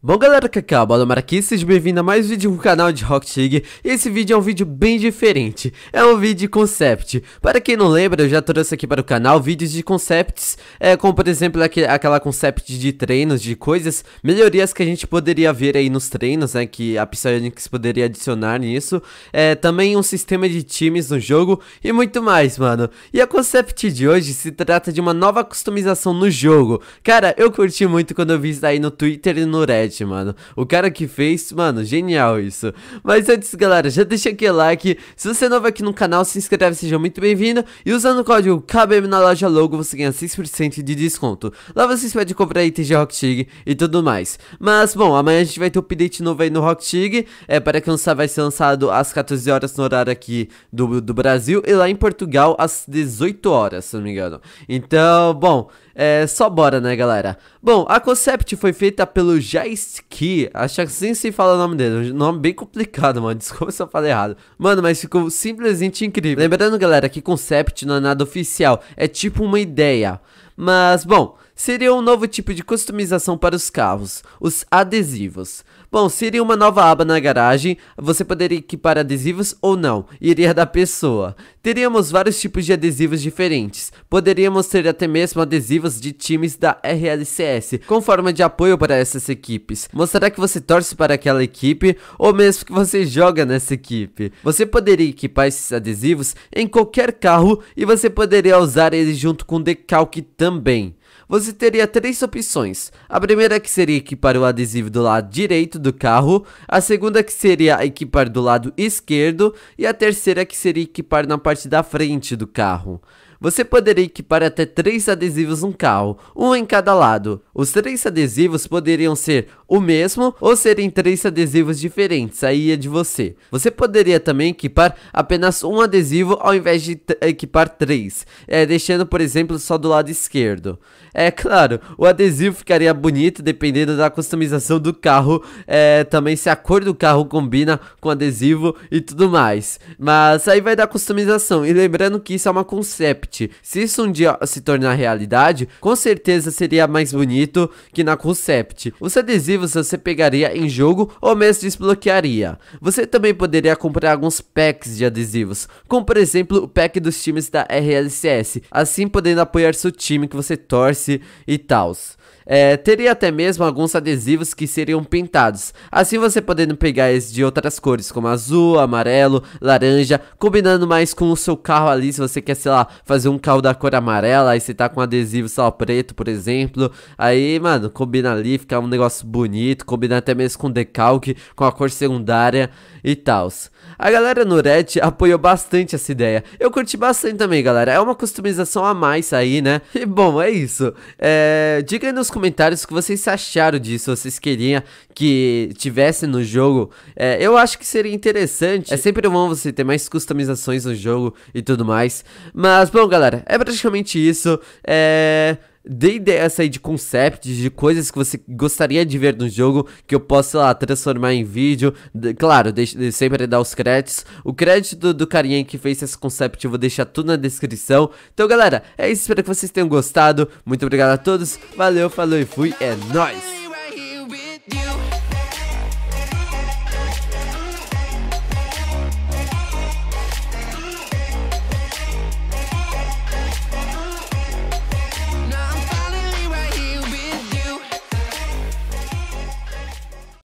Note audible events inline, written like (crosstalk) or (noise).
Bom galera, que Cacau, Balomar aqui, é sejam bem-vindos a mais um vídeo do canal de Rocket League e esse vídeo é um vídeo bem diferente, é um vídeo de concept Para quem não lembra, eu já trouxe aqui para o canal vídeos de concepts é, Como por exemplo, aqu aquela concept de treinos, de coisas, melhorias que a gente poderia ver aí nos treinos né Que a Psyonix poderia adicionar nisso é, Também um sistema de times no jogo e muito mais, mano E a concept de hoje se trata de uma nova customização no jogo Cara, eu curti muito quando eu vi isso aí no Twitter e no Reddit 7, mano. O cara que fez, mano, genial isso. Mas antes, galera, já deixa aquele like. Se você é novo aqui no canal, se inscreve, seja muito bem-vindo. E usando o código KBM na loja logo, você ganha 6% de desconto. Lá vocês podem comprar itens de Rocket e tudo mais. Mas, bom, amanhã a gente vai ter um update novo aí no Rock Tig. É, para que sabe vai ser lançado às 14 horas no horário aqui do, do Brasil. E lá em Portugal, às 18 horas, se não me engano. Então, bom... É, só bora, né, galera? Bom, a Concept foi feita pelo Jaiski. Acho que assim se fala o nome dele. Um nome bem complicado, mano. (laughs) Desculpa se eu falei errado. Mano, mas ficou simplesmente incrível. Lembrando, galera, que Concept não é nada oficial. É tipo uma ideia. Mas, bom... Seria um novo tipo de customização para os carros, os adesivos. Bom, seria uma nova aba na garagem, você poderia equipar adesivos ou não, iria da pessoa. Teríamos vários tipos de adesivos diferentes, poderíamos ter até mesmo adesivos de times da RLCS, com forma de apoio para essas equipes. Mostrará que você torce para aquela equipe, ou mesmo que você joga nessa equipe. Você poderia equipar esses adesivos em qualquer carro e você poderia usar eles junto com decalque também você teria três opções. A primeira que seria equipar o adesivo do lado direito do carro, a segunda que seria equipar do lado esquerdo e a terceira que seria equipar na parte da frente do carro. Você poderia equipar até 3 adesivos num carro, um em cada lado. Os três adesivos poderiam ser o mesmo ou serem três adesivos diferentes, aí é de você. Você poderia também equipar apenas um adesivo ao invés de equipar três, é, deixando por exemplo só do lado esquerdo. É (laughs) claro, o adesivo ficaria bonito dependendo da customização do carro, é, também se a cor do carro combina com adesivo e tudo mais. Mas aí vai da customização, e lembrando que isso é uma concept, se isso um dia se tornar realidade, com certeza seria mais bonito que na Concept. Os adesivos você pegaria em jogo ou mesmo desbloquearia. Você também poderia comprar alguns packs de adesivos, como por exemplo o pack dos times da RLCS, assim podendo apoiar seu time que você torce e tal. É, teria até mesmo alguns adesivos que seriam pintados, assim você podendo pegar eles de outras cores, como azul, amarelo, laranja, combinando mais com o seu carro ali, se você quer, sei lá, fazer fazer um carro da cor amarela, aí você tá com um adesivo só preto, por exemplo. Aí, mano, combina ali, fica um negócio bonito, combina até mesmo com decalque, com a cor secundária e tal. A galera no Red apoiou bastante essa ideia. Eu curti bastante também, galera. É uma customização a mais aí, né? E bom, é isso. É... Diga aí nos comentários o que vocês acharam disso. Vocês queriam que tivesse no jogo. É, eu acho que seria interessante. É sempre bom você ter mais customizações no jogo e tudo mais. Mas, bom, galera, é praticamente isso. É dê ideias aí de concepts, de coisas que você gostaria de ver no jogo, que eu possa, sei lá, transformar em vídeo. De, claro, sempre dar os créditos. O crédito do, do carinha que fez esse concept eu vou deixar tudo na descrição. Então, galera, é isso. Espero que vocês tenham gostado. Muito obrigado a todos. Valeu, falou e fui. É nóis!